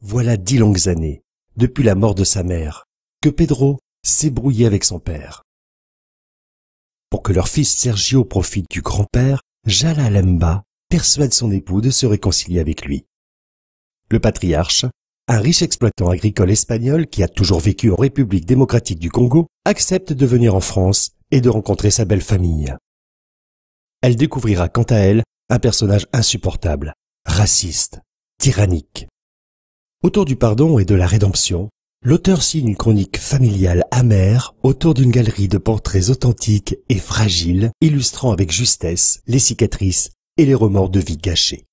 voilà dix longues années, depuis la mort de sa mère, que Pedro s'est brouillé avec son père. Pour que leur fils Sergio profite du grand-père, Jala persuade son époux de se réconcilier avec lui. Le patriarche, un riche exploitant agricole espagnol qui a toujours vécu en République démocratique du Congo, accepte de venir en France et de rencontrer sa belle famille. Elle découvrira quant à elle un personnage insupportable, raciste, tyrannique. Autour du pardon et de la rédemption, l'auteur signe une chronique familiale amère autour d'une galerie de portraits authentiques et fragiles, illustrant avec justesse les cicatrices et les remords de vie gâchés.